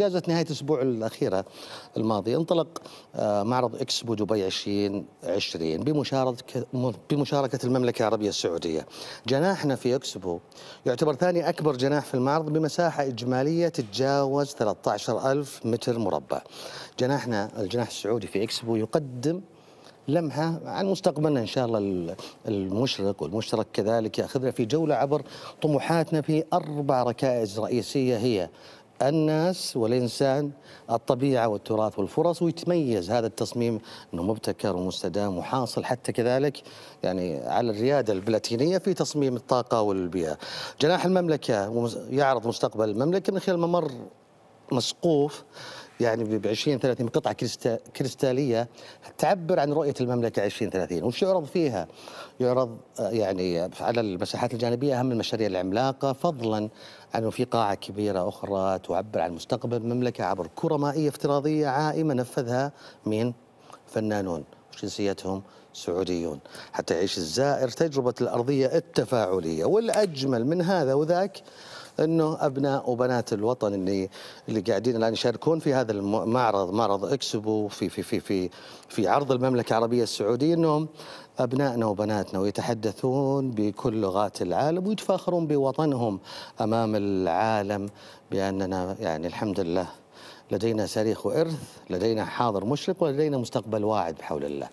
اجازة نهاية الأسبوع الأخيرة الماضية انطلق آه، معرض إكسبو دبي 2020 بمشاركة بمشاركة المملكة العربية السعودية. جناحنا في إكسبو يعتبر ثاني أكبر جناح في المعرض بمساحة إجمالية تتجاوز 13000 متر مربع. جناحنا الجناح السعودي في إكسبو يقدم لمحة عن مستقبلنا إن شاء الله المشرق والمشترك كذلك يأخذنا في جولة عبر طموحاتنا في أربع ركائز رئيسية هي الناس والإنسان الطبيعة والتراث والفرص ويتميز هذا التصميم أنه مبتكر ومستدام وحاصل حتى كذلك يعني على الريادة البلاتينية في تصميم الطاقة والبيئة جناح المملكة يعرض مستقبل المملكة من خلال ممر مسقوف يعني ب 30 قطعة كريستاليه تعبر عن رؤيه المملكه 2030 وش يعرض فيها؟ يعرض آه، يعني على المساحات الجانبيه اهم المشاريع العملاقه فضلا انه في قاعه كبيره اخرى تعبر عن مستقبل المملكه عبر كره مائيه افتراضيه عائمه نفذها من فنانون جنسيتهم سعوديون حتى يعيش الزائر تجربة الأرضية التفاعلية والأجمل من هذا وذاك انه ابناء وبنات الوطن اللي اللي قاعدين الان يشاركون في هذا المعرض معرض اكسبو في في في في في عرض المملكه العربيه السعوديه انهم ابنائنا وبناتنا ويتحدثون بكل لغات العالم ويتفاخرون بوطنهم امام العالم باننا يعني الحمد لله لدينا تاريخ وإرث لدينا حاضر مشرق ولدينا مستقبل واعد بحول الله